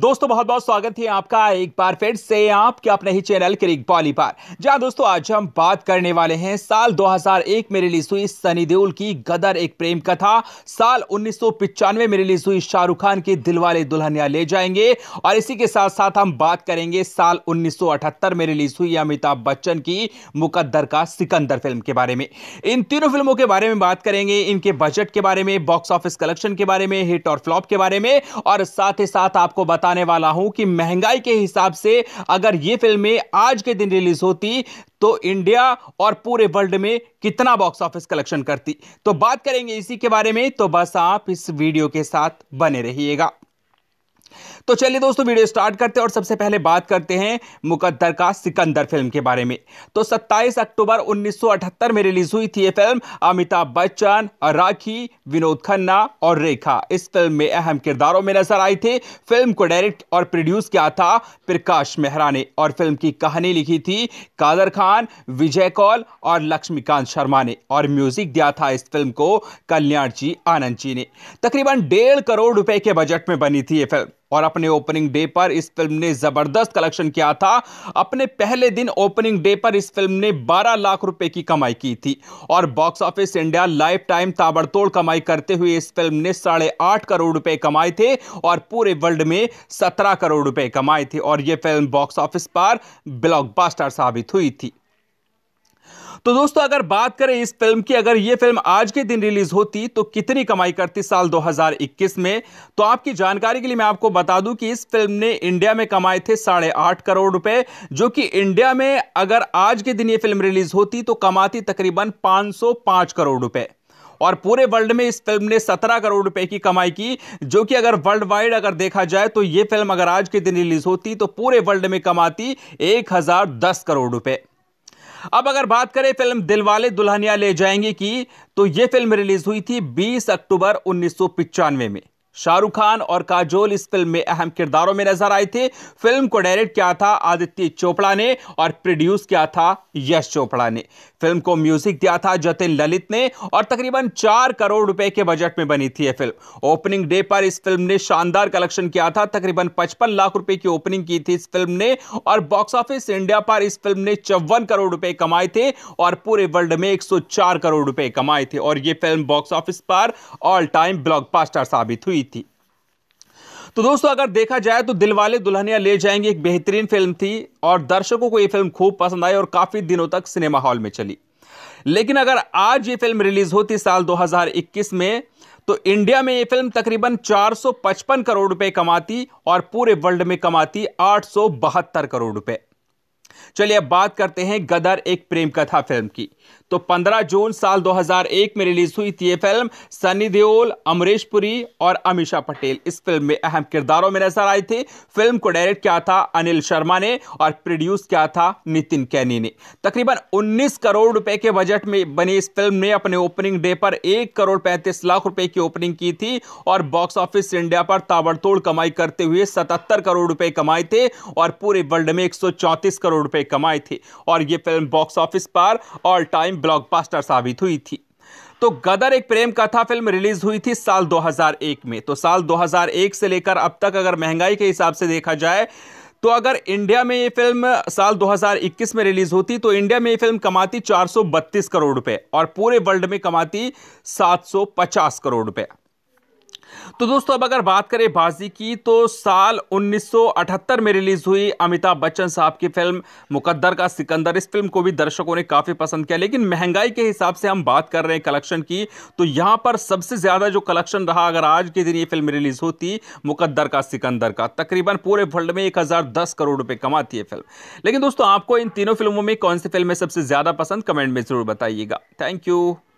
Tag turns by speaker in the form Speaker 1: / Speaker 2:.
Speaker 1: दोस्तों बहुत बहुत स्वागत है आपका एक बार फिर से आपके अपने ही चैनल क्रिक बॉली पर जहां दोस्तों आज हम बात करने वाले हैं साल 2001 में रिलीज हुई सनी देओल की गदर एक प्रेम कथा साल उन्नीस में रिलीज हुई शाहरुख खान की दिलवाले दुल्हनिया ले जाएंगे और इसी के साथ साथ हम बात करेंगे साल उन्नीस में रिलीज हुई अमिताभ बच्चन की मुकद्दर का सिकंदर फिल्म के बारे में इन तीनों फिल्मों के बारे में बात करेंगे इनके बजट के बारे में बॉक्स ऑफिस कलेक्शन के बारे में हिट और फ्लॉप के बारे में और साथ ही साथ आपको बताने वाला हूं कि महंगाई के हिसाब से अगर ये फिल्में आज के दिन रिलीज होती तो इंडिया और पूरे वर्ल्ड में कितना बॉक्स ऑफिस कलेक्शन करती तो बात करेंगे इसी के बारे में तो बस आप इस वीडियो के साथ बने रहिएगा तो चलिए दोस्तों वीडियो स्टार्ट करते हैं और सबसे पहले बात करते हैं मुकद्दर का सिकंदर फिल्म के बारे में तो 27 अक्टूबर 1978 में रिलीज हुई थी ये फिल्म अमिताभ बच्चन राखी विनोद खन्ना और रेखा इस फिल्म में अहम किरदारों में नजर आई थी फिल्म को डायरेक्ट और प्रोड्यूस किया था प्रकाश मेहरा ने और फिल्म की कहानी लिखी थी कादर खान विजय कौल और लक्ष्मीकांत शर्मा ने और म्यूजिक दिया था इस फिल्म को कल्याण जी आनंद जी ने तकरीबन डेढ़ करोड़ रुपए के बजट में बनी थी ये फिल्म और अपने ओपनिंग डे पर इस फिल्म ने जबरदस्त कलेक्शन किया था अपने पहले दिन ओपनिंग डे पर इस फिल्म ने 12 लाख रुपए की कमाई की थी और box office India lifetime ताबड़तोड़ कमाई करते हुए इस फिल्म ने साढ़े आठ करोड़ रुपए कमाए थे और पूरे वर्ल्ड में सत्रह करोड़ रुपए कमाए थे और यह फिल्म बॉक्स ऑफिस पर ब्लॉकबास्टर साबित हुई थी तो दोस्तों अगर बात करें इस फिल्म की अगर ये फिल्म आज के दिन रिलीज होती तो कितनी कमाई करती साल 2021 में तो आपकी जानकारी के लिए मैं आपको बता दूं कि इस फिल्म ने इंडिया में कमाए थे साढ़े आठ करोड़ रुपए जो कि इंडिया में अगर आज के दिन ये फिल्म रिलीज होती तो कमाती तकरीबन पांच करोड़ रुपए और पूरे वर्ल्ड में इस फिल्म ने 17 करोड़ रुपए की कमाई की जो कि अगर वर्ल्ड वाइड अगर देखा जाए तो यह फिल्म अगर आज के दिन रिलीज होती तो पूरे वर्ल्ड में कमाती 1010 करोड़ रुपए अब अगर बात करें फिल्म दिलवाले दुल्हनिया ले जाएंगे की तो यह फिल्म रिलीज हुई थी 20 अक्टूबर उन्नीस में शाहरुख खान और काजोल इस फिल्म में अहम किरदारों में नजर आए थे फिल्म को डायरेक्ट किया था आदित्य चोपड़ा ने और प्रोड्यूस किया था यश चोपड़ा ने फिल्म को म्यूजिक दिया था जतिन ललित ने और तकरीबन चार करोड़ रुपए के बजट में बनी थी यह फिल्म ओपनिंग डे पर इस फिल्म ने शानदार कलेक्शन किया था तकरीबन पचपन लाख रुपए की ओपनिंग की थी इस फिल्म ने और बॉक्स ऑफिस इंडिया पर इस फिल्म ने चौवन करोड़ रुपए कमाए थे और पूरे वर्ल्ड में एक करोड़ रुपए कमाए थे और यह फिल्म बॉक्स ऑफिस पर ऑल टाइम ब्लॉक साबित हुई हुई थी तो दोस्तों अगर देखा जाए तो दिलवाले दुल्हनिया ले जाएंगे एक बेहतरीन फिल्म थी और दर्शकों को ये फिल्म खूब पसंद आई और काफ़ी दिनों तक सिनेमा हॉल में चली लेकिन अगर आज ये फिल्म रिलीज़ होती साल 2021 में तो इंडिया में ये फिल्म तकरीबन 455 करोड़ रुपए कमाती और पूरे वर्ल्ड में कमाती आठ करोड़ रुपए चलिए अब बात करते हैं गदर एक प्रेम कथा फिल्म की तो 15 जून साल 2001 में रिलीज हुई थी ये फिल्म सनी देओल अमरीश पुरी और अमीषा पटेल इस फिल्म में अहम किरदारों में नजर आए थे फिल्म को डायरेक्ट किया था अनिल शर्मा ने और प्रोड्यूस किया था नितिन कैनी ने तकरीबन 19 करोड़ रुपए के बजट में बनी इस फिल्म ने अपने ओपनिंग डे पर एक करोड़ पैंतीस लाख रुपए की ओपनिंग की थी और बॉक्स ऑफिस इंडिया पर ताबड़तोड़ कमाई करते हुए सतहत्तर करोड़ रुपए कमाए थे और पूरे वर्ल्ड में एक करोड़ रुपए कमाए थे और ये फिल्म बॉक्स ऑफिस पर ऑल टाइम ब्लॉकबस्टर साबित हुई थी तो गदर एक प्रेम कथा फिल्म रिलीज हुई थी साल 2001 में तो साल 2001 से लेकर अब तक अगर महंगाई के हिसाब से देखा जाए तो अगर इंडिया में ये फिल्म साल 2021 में रिलीज होती तो इंडिया में ये फिल्म कमाती 432 करोड़ रुपए और पूरे वर्ल्ड में कमाती 750 करोड़ रुपए तो दोस्तों अब अगर बात करें बाजी की तो साल 1978 में रिलीज हुई अमिताभ बच्चन साहब की फिल्म मुकद्दर का सिकंदर इस फिल्म को भी दर्शकों ने काफ़ी पसंद किया लेकिन महंगाई के हिसाब से हम बात कर रहे हैं कलेक्शन की तो यहां पर सबसे ज़्यादा जो कलेक्शन रहा अगर आज के दिन ये फिल्म रिलीज होती मुकद्दर का सिकंदर का तकरीबन पूरे वर्ल्ड में एक करोड़ रुपए कमाती है फिल्म लेकिन दोस्तों आपको इन तीनों फिल्मों में कौन सी फिल्में सबसे ज़्यादा पसंद कमेंट में ज़रूर बताइएगा थैंक यू